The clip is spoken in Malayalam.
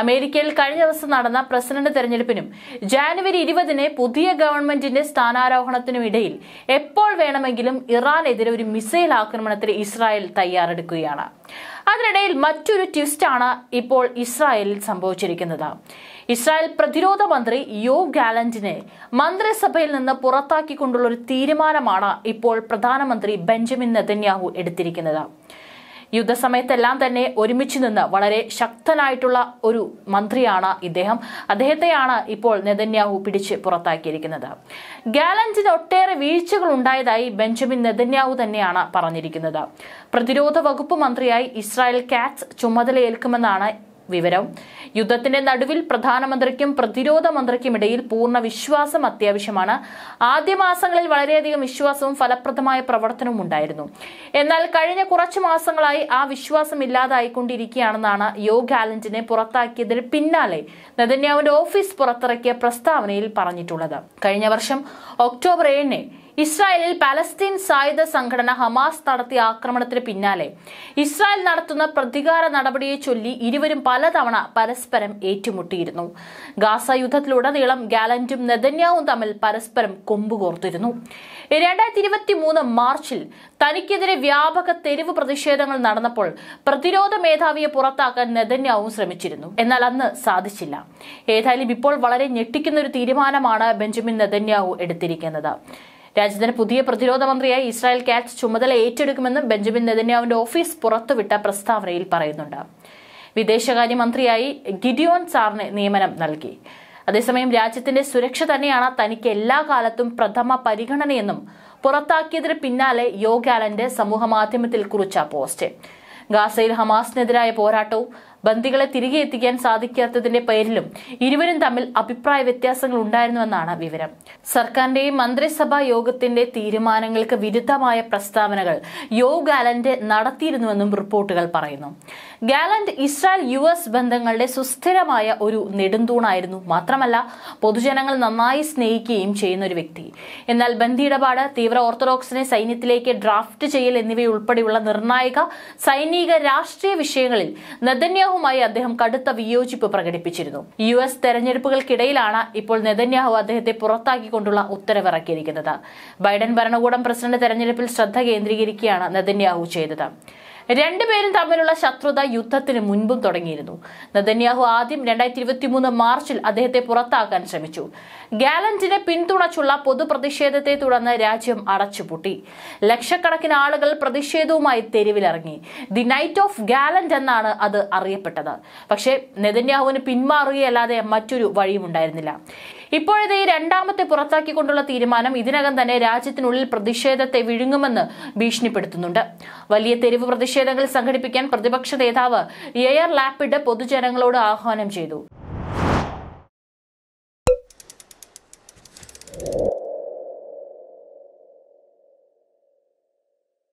അമേരിക്കയിൽ കഴിഞ്ഞ ദിവസം നടന്ന പ്രസിഡന്റ് തെരഞ്ഞെടുപ്പിനും ജാനുവരി ഇരുപതിന് പുതിയ ഗവൺമെന്റിന്റെ സ്ഥാനാരോഹണത്തിനും ഇടയിൽ എപ്പോൾ വേണമെങ്കിലും ഇറാനെതിരെ ഒരു മിസൈൽ ആക്രമണത്തിന് ഇസ്രായേൽ തയ്യാറെടുക്കുകയാണ് അതിനിടയിൽ മറ്റൊരു ട്വിസ്റ്റാണ് ഇപ്പോൾ ഇസ്രായേലിൽ സംഭവിച്ചിരിക്കുന്നത് ഇസ്രായേൽ പ്രതിരോധ മന്ത്രി യോ ഗാലന്റിനെ മന്ത്രിസഭയിൽ നിന്ന് പുറത്താക്കിക്കൊണ്ടുള്ള ഒരു തീരുമാനമാണ് ഇപ്പോൾ പ്രധാനമന്ത്രി ബെഞ്ചമിൻ നെതന്യാഹു എടുത്തിരിക്കുന്നത് യുദ്ധസമയത്തെല്ലാം തന്നെ ഒരുമിച്ച് നിന്ന് വളരെ ശക്തനായിട്ടുള്ള ഒരു മന്ത്രിയാണ് ഇദ്ദേഹം അദ്ദേഹത്തെയാണ് ഇപ്പോൾ നെതന്യാഹു പിടിച്ച് പുറത്താക്കിയിരിക്കുന്നത് ഗാലന്റിന് ഒട്ടേറെ വീഴ്ചകൾ ഉണ്ടായതായി ബെഞ്ചമിൻ നെതന്യാഹു തന്നെയാണ് പറഞ്ഞിരിക്കുന്നത് പ്രതിരോധ വകുപ്പ് മന്ത്രിയായി ഇസ്രായേൽ കാറ്റ്സ് ചുമതലയേൽക്കുമെന്നാണ് വിവരം യുദ്ധത്തിന്റെ നടുവിൽ പ്രധാനമന്ത്രിക്കും പ്രതിരോധ മന്ത്രിക്കും ഇടയിൽ പൂർണ്ണ വിശ്വാസം അത്യാവശ്യമാണ് ആദ്യ മാസങ്ങളിൽ വളരെയധികം വിശ്വാസവും ഫലപ്രദമായ പ്രവർത്തനവും ഉണ്ടായിരുന്നു എന്നാൽ കഴിഞ്ഞ കുറച്ചു മാസങ്ങളായി ആ വിശ്വാസം ഇല്ലാതായിക്കൊണ്ടിരിക്കുകയാണെന്നാണ് യോ ഗാലന്റിനെ പുറത്താക്കിയതിന് പിന്നാലെ നെതന്യാവിന്റെ ഓഫീസ് പുറത്തിറക്കിയ പ്രസ്താവനയിൽ പറഞ്ഞിട്ടുള്ളത് കഴിഞ്ഞ വർഷം ഒക്ടോബർ ഏഴിന് ഇസ്രായേലിൽ പാലസ്തീൻ സായുധ സംഘടന ഹമാസ് നടത്തിയ ആക്രമണത്തിന് പിന്നാലെ ഇസ്രായേൽ നടത്തുന്ന പ്രതികാര നടപടിയെ ചൊല്ലി ഇരുവരും പലതവണ പരസ്പരം പരസ്പരം ഏറ്റുമുട്ടിയിരുന്നു ഗാസ യുദ്ധത്തിലുടനീളം ഗാലന്റും നെതന്യാവും തമ്മിൽ പരസ്പരം കൊമ്പുകോർത്തിരുന്നു രണ്ടായിരത്തി ഇരുപത്തി മൂന്ന് മാർച്ചിൽ തനിക്കെതിരെ വ്യാപക തെരുവ് പ്രതിഷേധങ്ങൾ നടന്നപ്പോൾ പ്രതിരോധ മേധാവിയെ പുറത്താക്കാൻ നെതന്യാവും ശ്രമിച്ചിരുന്നു എന്നാൽ അന്ന് സാധിച്ചില്ല ഏതായാലും ഇപ്പോൾ വളരെ ഞെട്ടിക്കുന്ന ഒരു തീരുമാനമാണ് ബെഞ്ചമിൻ നെതന്യാവു എടുത്തിരിക്കുന്നത് രാജ്യത്തിന് പുതിയ പ്രതിരോധ മന്ത്രിയായി ഇസ്രായേൽ കാറ്റ്സ് ചുമതല ഏറ്റെടുക്കുമെന്നും ബെഞ്ചമിൻ നെതന്യാവിന്റെ ഓഫീസ് പുറത്തുവിട്ട പ്രസ്താവനയിൽ പറയുന്നുണ്ട് വിദേശകാര്യമന്ത്രിയായി ഗിഡിയോൺ സാറിന് നിയമനം നൽകി അതേസമയം രാജ്യത്തിന്റെ സുരക്ഷ തന്നെയാണ് തനിക്ക് എല്ലാ കാലത്തും പ്രഥമ പരിഗണനയെന്നും പുറത്താക്കിയതിന് പിന്നാലെ യോഗാലന്റെ സമൂഹമാധ്യമത്തിൽ കുറിച്ച പോസ്റ്റ് ഗാസയിൽ ഹമാസിനെതിരായ പോരാട്ടവും ബന്ദികളെ തിരികെ എത്തിക്കാൻ സാധിക്കാത്തതിന്റെ പേരിലും ഇരുവരും തമ്മിൽ അഭിപ്രായ വ്യത്യാസങ്ങൾ ഉണ്ടായിരുന്നുവെന്നാണ് വിവരം സർക്കാരിന്റെയും മന്ത്രിസഭാ യോഗത്തിന്റെ തീരുമാനങ്ങൾക്ക് വിരുദ്ധമായ പ്രസ്താവനകൾ യോ ഗാലന്റ് നടത്തിയിരുന്നുവെന്നും റിപ്പോർട്ടുകൾ പറയുന്നു ഗാലന്റ് ഇസ്രായേൽ യു എസ് ബന്ധങ്ങളുടെ സുസ്ഥിരമായ ഒരു നെടുന്തൂണായിരുന്നു മാത്രമല്ല പൊതുജനങ്ങൾ നന്നായി സ്നേഹിക്കുകയും ചെയ്യുന്ന ഒരു വ്യക്തി എന്നാൽ ബന്ദി ഇടപാട് തീവ്ര ഓർത്തഡോക്സിനെ സൈന്യത്തിലേക്ക് ഡ്രാഫ്റ്റ് ചെയ്യൽ എന്നിവയുൾപ്പെടെയുള്ള നിർണായക സൈനിക രാഷ്ട്രീയ വിഷയങ്ങളിൽ നദന്യ നെതന്യാഹുമായി അദ്ദേഹം കടുത്ത വിയോജിപ്പ് പ്രകടിപ്പിച്ചിരുന്നു യു എസ് തെരഞ്ഞെടുപ്പുകൾക്കിടയിലാണ് ഇപ്പോൾ നെതന്യാഹു അദ്ദേഹത്തെ പുറത്താക്കിക്കൊണ്ടുള്ള ഉത്തരവിറക്കിയിരിക്കുന്നത് ബൈഡൻ ഭരണകൂടം പ്രസിഡന്റ് തെരഞ്ഞെടുപ്പിൽ ശ്രദ്ധ കേന്ദ്രീകരിക്കുകയാണ് നെതന്യാഹു ചെയ്തത് രണ്ടുപേരും തമ്മിലുള്ള ശത്രുത യുദ്ധത്തിന് മുൻപും തുടങ്ങിയിരുന്നു നദന്യാഹു ആദ്യം രണ്ടായിരത്തി മൂന്ന് മാർച്ചിൽ അദ്ദേഹത്തെ പുറത്താക്കാൻ ശ്രമിച്ചു ഗാലന്റിനെ പിന്തുണച്ചുള്ള പൊതുപ്രതിഷേധത്തെ തുടർന്ന് രാജ്യം അടച്ചുപൂട്ടി ലക്ഷക്കണക്കിന് ആളുകൾ പ്രതിഷേധവുമായി തെരുവിലിറങ്ങി ദി നൈറ്റ് ഓഫ് ഗാലന്റ് എന്നാണ് അത് അറിയപ്പെട്ടത് പക്ഷേ നെതന്യാഹുവിന് പിന്മാറുകയല്ലാതെ മറ്റൊരു വഴിയും ഉണ്ടായിരുന്നില്ല ഇപ്പോഴത്തെ ഈ രണ്ടാമത്തെ പുറത്താക്കിക്കൊണ്ടുള്ള തീരുമാനം ഇതിനകം തന്നെ രാജ്യത്തിനുള്ളിൽ പ്രതിഷേധത്തെ വിഴുങ്ങുമെന്ന് ഭീഷണിപ്പെടുത്തുന്നുണ്ട് വലിയ തെരുവ് പ്രതിഷേധ പ്രതിഷേധങ്ങൾ സംഘടിപ്പിക്കാൻ പ്രതിപക്ഷ നേതാവ് എയർ ലാപ്പിഡ് പൊതുജനങ്ങളോട് ആഹ്വാനം ചെയ്തു